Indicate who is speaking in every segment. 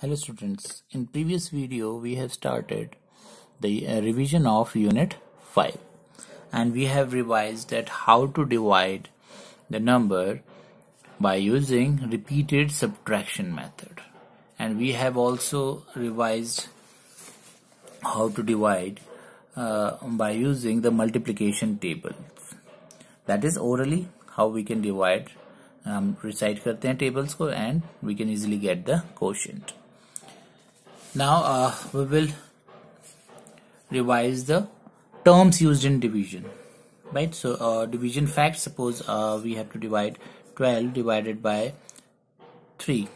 Speaker 1: Hello students, in previous video we have started the uh, revision of unit 5 and we have revised that how to divide the number by using repeated subtraction method and we have also revised how to divide uh, by using the multiplication table that is orally how we can divide um, recite karte hain tables ko and we can easily get the quotient now uh, we will revise the terms used in division right so uh, division fact suppose uh, we have to divide 12 divided by 3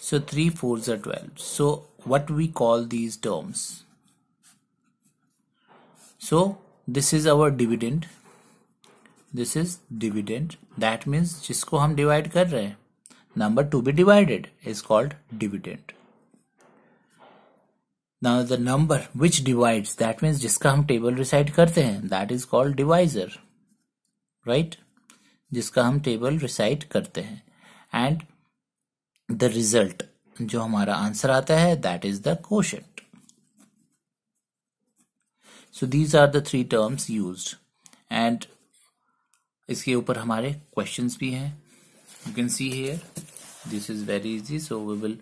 Speaker 1: so 3 fours are 12 so what we call these terms so this is our dividend this is dividend that means जिसको हम divide कर रहे number to be divided is called dividend now the number which divides that means जिसका हम table recite करते हैं that is called divisor right जिसका हम टेबल रिसाइड करते हैं एंड द रिजल्ट जो हमारा आंसर आता है that is the quotient so these are the three terms use and इसके ऊपर हमारे क्वेश्चन भी हैं you can see here this is very easy so we will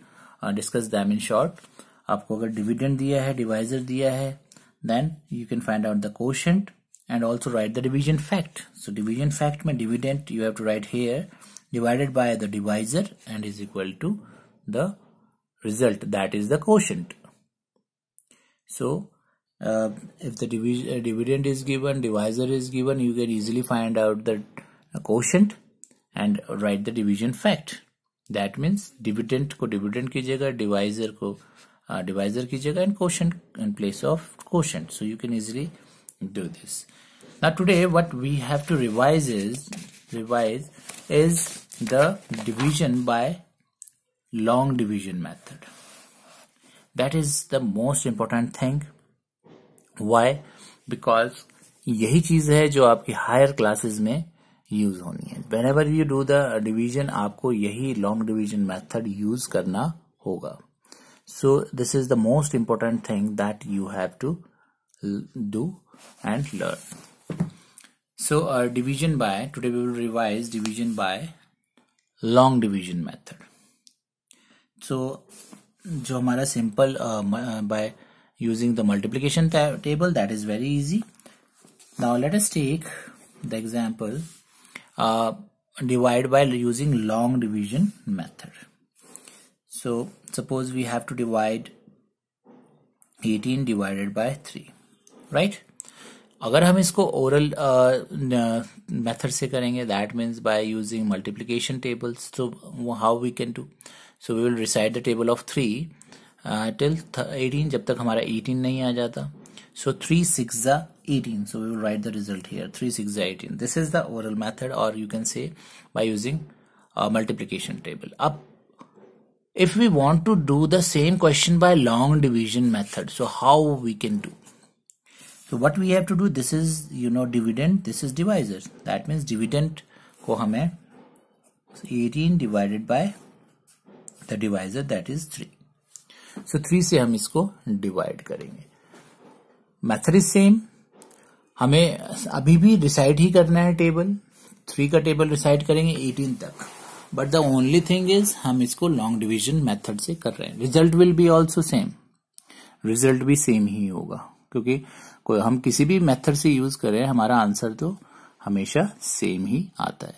Speaker 1: discuss them in short आपको अगर डिविडेंड दिया है डिवाइजर दिया है then you can find out the quotient and also write the division fact so division fact में dividend you have to write here divided by the divisor and is equal to the result that is the quotient so if the dividend is given divisor is given you can easily find out the quotient and write the division fact that means dividend को dividend कीजिएगा divisor को divisor कीजिएगा and question in place of question so you can easily do this ना today what we have to revise is revise is the division by long division method that is the most important thing why because यही चीज है जो आपकी higher classes में use होनी है whenever you do the division आपको यही लॉन्ग डिविजन मैथड यूज करना होगा so this is the most important thing that you have to do and learn so our division by today we will revise division by long division method so जो हमारा uh, uh, by using the multiplication multiplication table that is very easy. Now let us take the example uh, divide by using long division method so suppose we have to divide 18 divided by 3 right अगर हम इसको oral uh, method से करेंगे that means by using multiplication tables so how we can do so we will recite the table of 3 uh, till 18 जब तक हमारा 18 नहीं आ जाता so 3 6 18 so we will write the result here 3 6 18 this is the oral method or you can say by using uh, multiplication table Up. if we want to do the same question by long division method so how we can do so what we have to do this is you know dividend this is divisor that means dividend ko hame 18 divided by the divisor that is 3 so 3 se hum isko divide karenge method is same हमें अभी भी decide ही करना है table three का table decide करेंगे eighteen तक but the only thing is हम इसको लॉन्ग डिविजन मेथड से कर रहे हैं result will be also same result भी सेम ही होगा क्योंकि कोई हम किसी भी मेथड से यूज करें हमारा आंसर तो हमेशा सेम ही आता है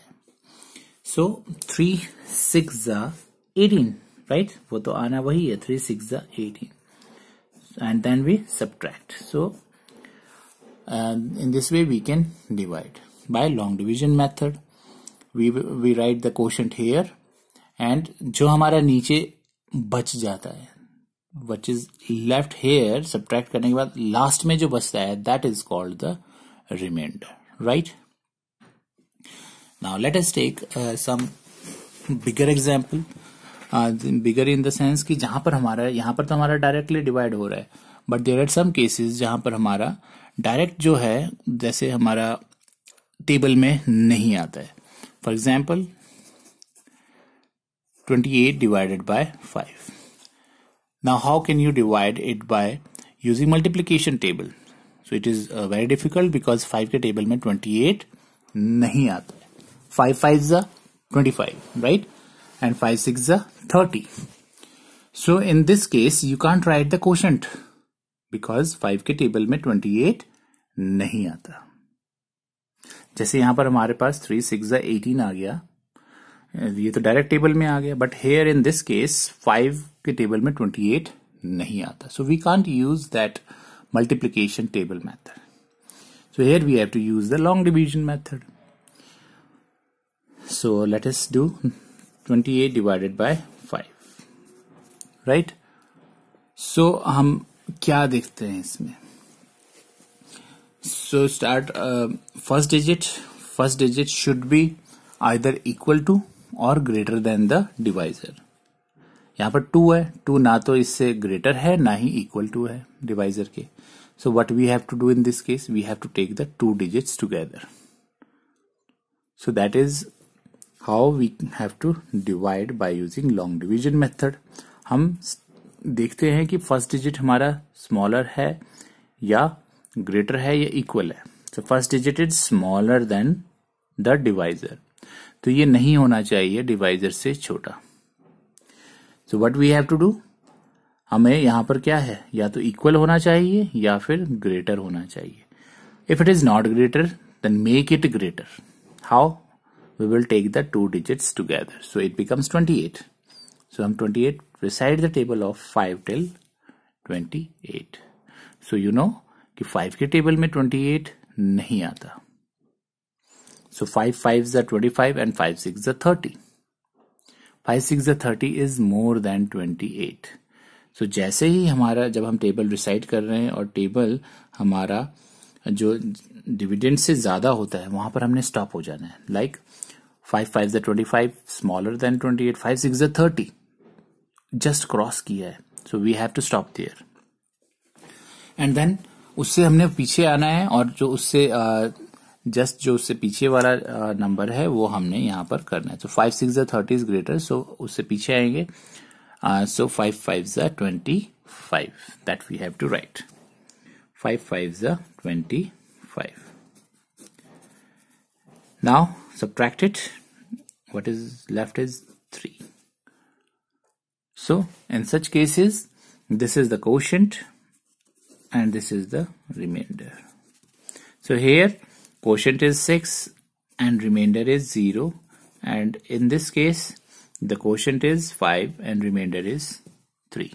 Speaker 1: so three six eighteen right वो तो आना वही है three six eighteen and then we subtract so in this way we can divide by long division method we we write the question here and जो हमारा नीचे बच जाता है वच इज लेफ्ट हेयर सब्ट्रैक्ट करने के बाद लास्ट में जो बचता है that is called the remainder right now let's take some bigger example bigger in the sense कि जहां पर हमारा यहां पर तो हमारा डायरेक्टली डिवाइड हो रहा है but there are some cases जहां पर हमारा डायरेक्ट जो है जैसे हमारा टेबल में नहीं आता है For example, 28 divided by 5. Now how can you divide it by using multiplication table? So it is uh, very difficult because 5 ke table mein 28 nahi aata है. 5 5 is 25, right? And 5 6 is 30. So in this case, you can't write the quotient because 5 ke table mein 28 नहीं आता. जैसे यहां पर हमारे पास three six eighteen आ गया ये तो डायरेक्ट टेबल में आ गया but here in this case five के टेबल में ट्वेंटी एट नहीं आता so we can't use that multiplication table method so here we have to use the long division method so let's do twenty eight divided by five right so हम क्या देखते हैं इसमें so start uh, first digit first digit should be either equal to और greater than the divisor यहां पर to है to ना तो इससे ग्रेटर है ना ही इक्वल टू है डिवाइजर के so what we have to do in this case we have to take the two digit together so that is how we have to divide by using long division method हम देखते हैं कि first digit हमारा smaller है या greater है या equal है so first digit is smaller than the divisor तो ये नहीं होना चाहिए डिवाइजर से छोटा so what we have to do हमें यहां पर क्या है या तो इक्वल होना चाहिए या फिर ग्रेटर होना चाहिए if it is not greater then make it greater how we will take the two digits together. So it becomes 28. So I'm 28. Recite the table of 5 till 28. So you know कि five के table में twenty eight नहीं आता so five five ज twenty five and five six ज thirty five six ज thirty is more than twenty eight so जैसे ही हमारा जब हम टेबल रिसाइड कर रहे हैं और टेबल हमारा जो डिविडेंड से ज्यादा होता है वहां पर हमने स्टॉप हो जाना है लाइक फाइव फाइव ज twenty five smaller than twenty eight five six ज थर्टी जस्ट क्रॉस किया है so we have to stop there and then उससे हमने पीछे आना है और जो उससे जस्ट जो उससे पीछे वाला नंबर है वो हमने यहाँ पर करना है तो five six thirty is greater so उससे पीछे आएंगे सो फाइव फाइव ज twenty five that we have to write five five ज twenty five now subtract it what is left is three so in such cases this is the question and this is the remainder. So here quotient is 6 and remainder is 0 and in this case the quotient is 5 and remainder is 3.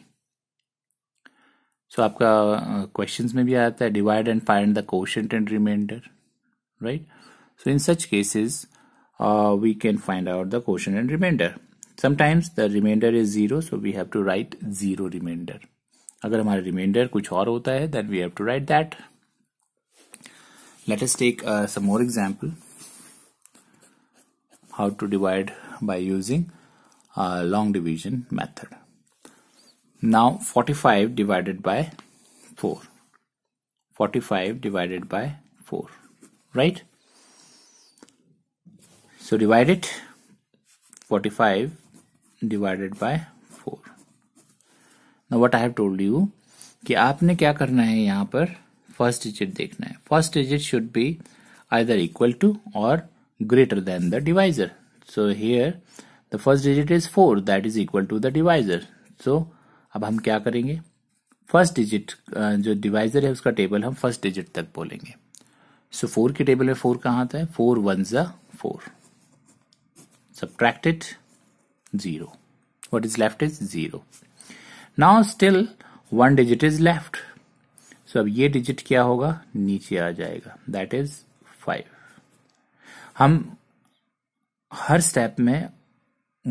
Speaker 1: So आपका uh, questions may be आता है divide and find the quotient and remainder right. So in such cases uh, we can find out the quotient and remainder. Sometimes the remainder is 0 so we have to write 0 remainder. अगर हमारा reminder कुछ और होता है we have to write that. let us take uh, some more example how to divide by using uh, long division method now 45 divided by 4 45 divided by 4 right so divide it 45 divided by what I told you कि आपने क्या करना है यहाँ पर first digit देखना है first digit should be either equal to और greater than the divisor so here the first digit is four that is equal to the divisor so अब हम क्या करेंगे फर्स्ट डिजिट जो डिवाइजर है उसका टेबल हम फर्स्ट डिजिट तक बोलेंगे सो so, फोर के टेबल में फोर कहां आता है फोर वन ज four subtracted zero what is left is zero now still one digit is left so अब ये डिजिट क्या होगा नीचे आ जाएगा दैट इज फाइव हम हर स्टेप में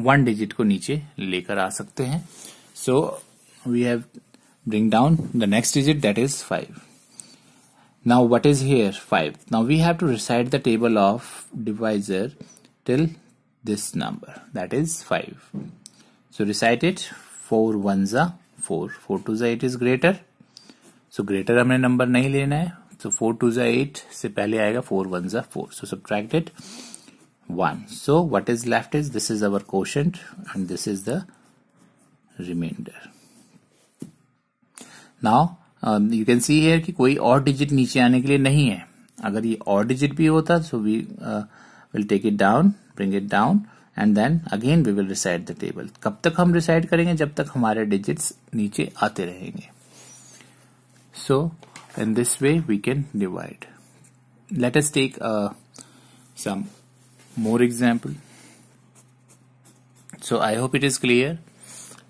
Speaker 1: वन डिजिट को नीचे लेकर आ सकते हैं so we have bring down the next digit that is five now what is here five now we have to recite the table of divisor till this number that is five so recite it four one ज़ा four four two ज़ा eight is greater so greater हमने number नहीं लेना है so four two ज़ा eight से पहले आएगा फोर वन ज़ा four so subtracted one so what is left is this is our question and this is the remainder now you can see here कि कोई और डिजिट नीचे आने के लिए नहीं है अगर ये और डिजिट भी होता so we will take it down bring it down and then again we will recite the table कब तक हम रिसाइड करेंगे जब तक हमारे डिजिट्स नीचे आते रहेंगे so in this way we can divide let's take some more example so I hope it is clear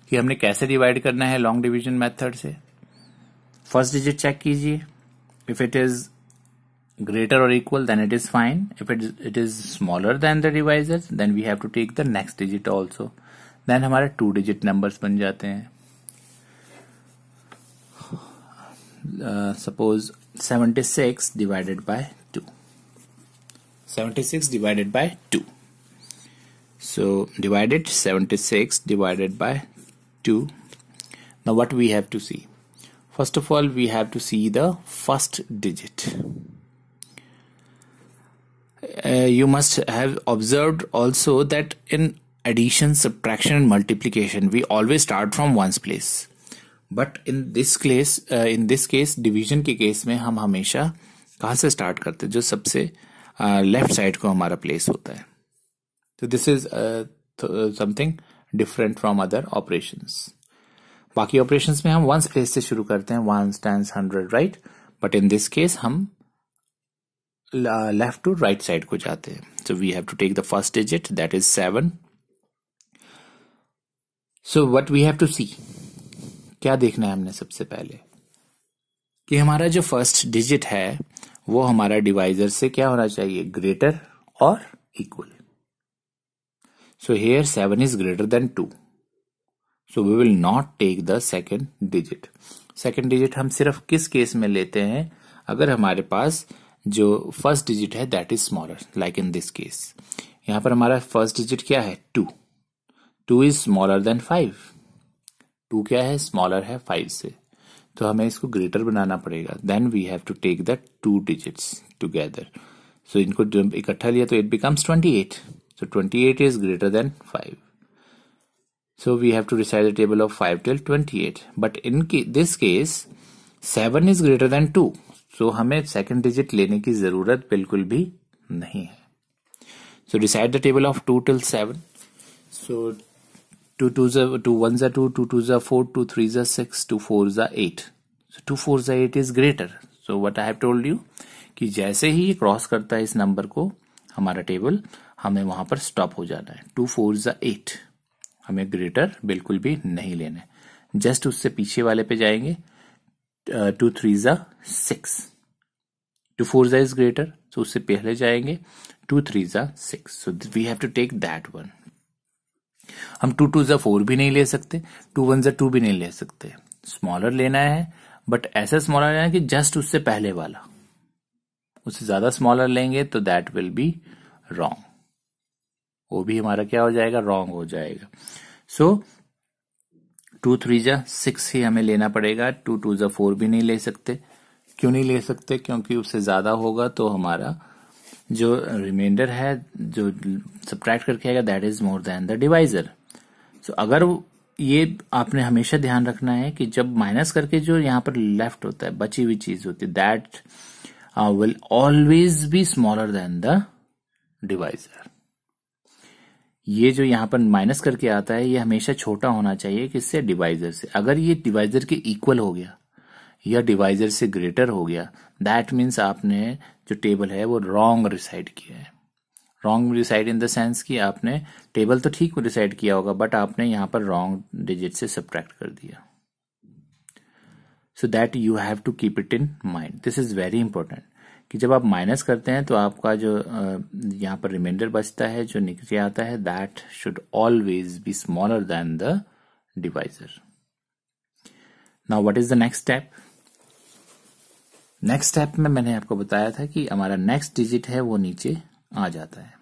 Speaker 1: कि हमने कैसे डिवाइड करना है लॉन्ग डिविजन मेथड से फर्स्ट डिजिट चेक कीजिए if it is greater or equal then it is fine if it is, it is smaller than the divisors then we have to take the next digit also then हमारे two digit numbers बन जाते हैं uh, suppose 76 divided by 2 76 divided by 2 so divided 76 divided by 2 now what we have to see first of all we have to see the first digit you must have observed also that in addition, subtraction, and multiplication, we always start from one's place. But in this case in this case division के case में हम हमेशा कहाँ से start करते हैं जो सबसे लेफ्ट uh, साइड को हमारा प्लेस होता है तो this is something different from other operation बाकी ऑपरेशन में हम वंस प्लेस से शुरू करते हैं ones tens hundred right but in this case हम लेफ्ट टू राइट साइड को जाते हैं so we have to take the first digit that is seven so what we have to see क्या देखना है हमने सबसे पहले कि हमारा जो फर्स्ट डिजिट है वो हमारा डिवाइजर से क्या होना चाहिए ग्रेटर और equal so here seven is greater than two so we will not take the second digit second digit हम सिर्फ किस केस में लेते हैं अगर हमारे पास जो फर्स्ट डिजिट है that is smaller like in this case यहां पर हमारा फर्स्ट डिजिट क्या है two two is smaller than five two क्या है स्मॉलर है फाइव से तो हमें इसको ग्रेटर बनाना पड़ेगा then we have to take the two digits together so इनको जब इकट्ठा लिया तो it becomes twenty eight so twenty eight is greater than five so we have to recite the table of five till twenty eight but in this case seven is greater than two so so, हमें second digit लेने की ज़रूरत बिल्कुल भी नहीं है so decide the table of two till seven so two two two one ज़ा two two two ज़ा फोर टू थ्री ज़ा सिक्स टू फोर ज़ा एट सो टू फोर ज़ा eight is greater so what I have told you कि जैसे ही ये cross करता है इस नंबर को हमारा टेबल हमें वहां पर स्टॉप हो जाना है टू फोर ज़ा एट हमें ग्रेटर बिल्कुल भी नहीं लेना है जस्ट उससे पीछे वाले पे जाएंगे two uh, three threes six two four fours is greater so उससे पहले जाएंगे two three are six so we have to take that one हम टू टू जा फोर भी नहीं ले सकते टू वन जा टू भी नहीं ले सकते स्मॉलर लेना है बट ऐसा स्मॉलर लेना है कि जस्ट उससे पहले वाला उससे ज्यादा स्मॉलर लेंगे तो दैट विल बी रॉन्ग वो भी हमारा क्या हो जाएगा रॉन्ग हो जाएगा सो so, टू थ्री जा सिक्स ही हमें लेना पड़ेगा टू टू जा फोर भी नहीं ले सकते क्यों नहीं ले सकते क्योंकि उससे ज़्यादा होगा तो हमारा जो रिमाइंडर है जो सब्ट्रैक्ट करके आएगा that is more than the divisor so अगर ये आपने हमेशा ध्यान रखना है कि जब माइनस करके जो यहाँ पर लेफ्ट होता है बची हुई चीज होती है that will always be smaller than the divisor ये जो यहाँ पर माइनस करके आता है ये हमेशा छोटा होना चाहिए किससे डिवाइजर से अगर ये डिवाइजर के इक्वल हो गया या डिवाइजर से ग्रेटर हो गया दैट मीन्स आपने जो टेबल है वो रॉन्ग रिसाइड किया है wrong recite in the sense कि आपने टेबल तो ठीक डिसाइड किया होगा बट आपने यहाँ पर रॉन्ग डिजिट से सब्ट्रैक्ट कर दिया so that you have to keep it in mind this is very important कि जब आप माइनस करते हैं तो आपका जो यहाँ पर रिमाइंडर बचता है जो निकल आता है that should always be smaller than the divisor now what is the next step next step में मैंने आपको बताया था कि हमारा नेक्स्ट डिजिट है वो नीचे आ जाता है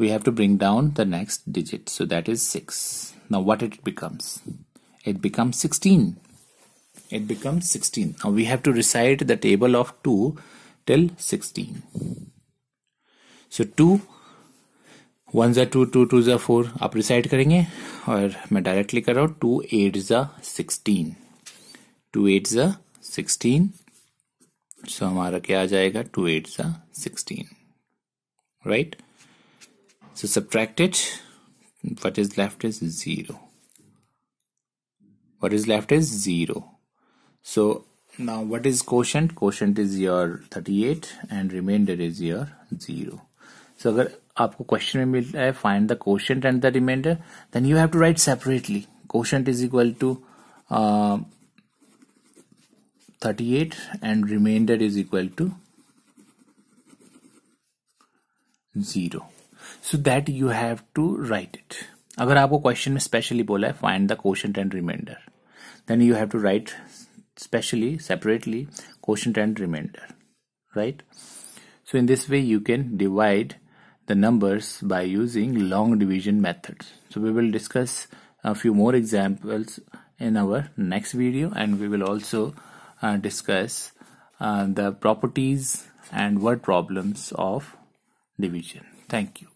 Speaker 1: we have to bring down the next digit so that is six now what it becomes it becomes sixteen it becomes 16. Now we have to recite the table of 2 till 16. So 2, 1 is 2, 2, 2 is 4. Aap recite karenge. Or I directly kar 2, 8 is 16. 2, 8 is 16. So hamara kya jayega? 2, 8 is 16. Right? So subtract it. What is left is 0. What is left is 0. So now what is quotient? Quotient is your 38 and remainder is your 0. So if you question find the quotient and the remainder, then you have to write separately. Quotient is equal to uh, 38 and remainder is equal to 0. So that you have to write it. If you have a question specially, bola hai, find the quotient and remainder. Then you have to write specially separately quotient and remainder right so in this way you can divide the numbers by using long division methods so we will discuss a few more examples in our next video and we will also uh, discuss uh, the properties and word problems of division thank you